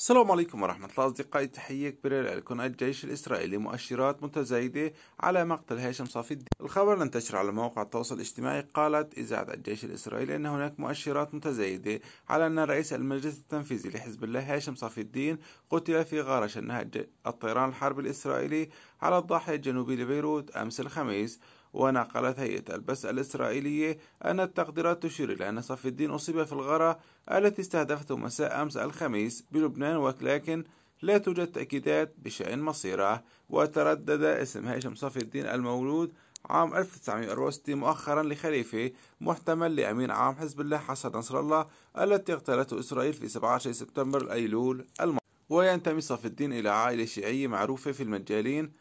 السلام عليكم ورحمة الله أصدقائي تحية كبيرة لكم الجيش الإسرائيلي مؤشرات متزايدة على مقتل هاشم صافي الدين الخبر انتشر على مواقع التواصل الاجتماعي قالت إذاعة الجيش الإسرائيلي أن هناك مؤشرات متزايدة على أن رئيس المجلس التنفيذي لحزب الله هاشم صافي الدين قتل في غارة شنها الطيران الحربي الإسرائيلي على الضاحية الجنوبي لبيروت أمس الخميس ونقلت هيئة البث الإسرائيلية أن التقديرات تشير إلى أن صف الدين أصيب في الغارة التي استهدفته مساء أمس الخميس بلبنان ولكن لا توجد تأكيدات بشأن مصيره وتردد اسم هاشم صف الدين المولود عام 1964 مؤخرا لخليفة محتمل لأمين عام حزب الله حسن نصر الله التي اغتالته إسرائيل في 17 سبتمبر أيلول الماضي وينتمي صف الدين إلى عائلة شيعية معروفة في المجالين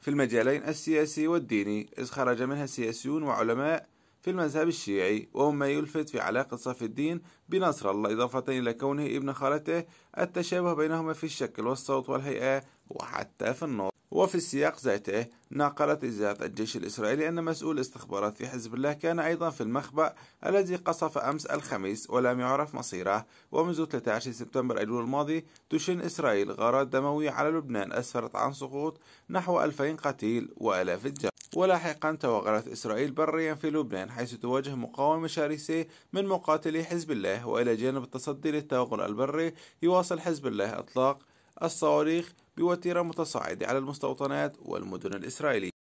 في المجالين السياسي والديني إذ خرج منها سياسيون وعلماء في المذهب الشيعي وهم ما يلفت في علاقة صف الدين بنصر الله إضافة إلى كونه ابن خالته التشابه بينهما في الشكل والصوت والهيئة وحتى في النور وفي السياق ذاته ناقلت إزالة الجيش الإسرائيلي أن مسؤول استخبارات في حزب الله كان أيضا في المخبأ الذي قصف أمس الخميس ولم يعرف مصيره ومنذ 13 سبتمبر أيلول الماضي تشن إسرائيل غارات دموية على لبنان أسفرت عن سقوط نحو 2000 قتيل وآلاف الجرحى ولاحقا توغلت إسرائيل بريا في لبنان حيث تواجه مقاومة شرسة من مقاتلي حزب الله وإلى جانب التصدي للتوغل البري يواصل حزب الله إطلاق الصواريخ بوتيرة متصاعدة على المستوطنات والمدن الإسرائيلية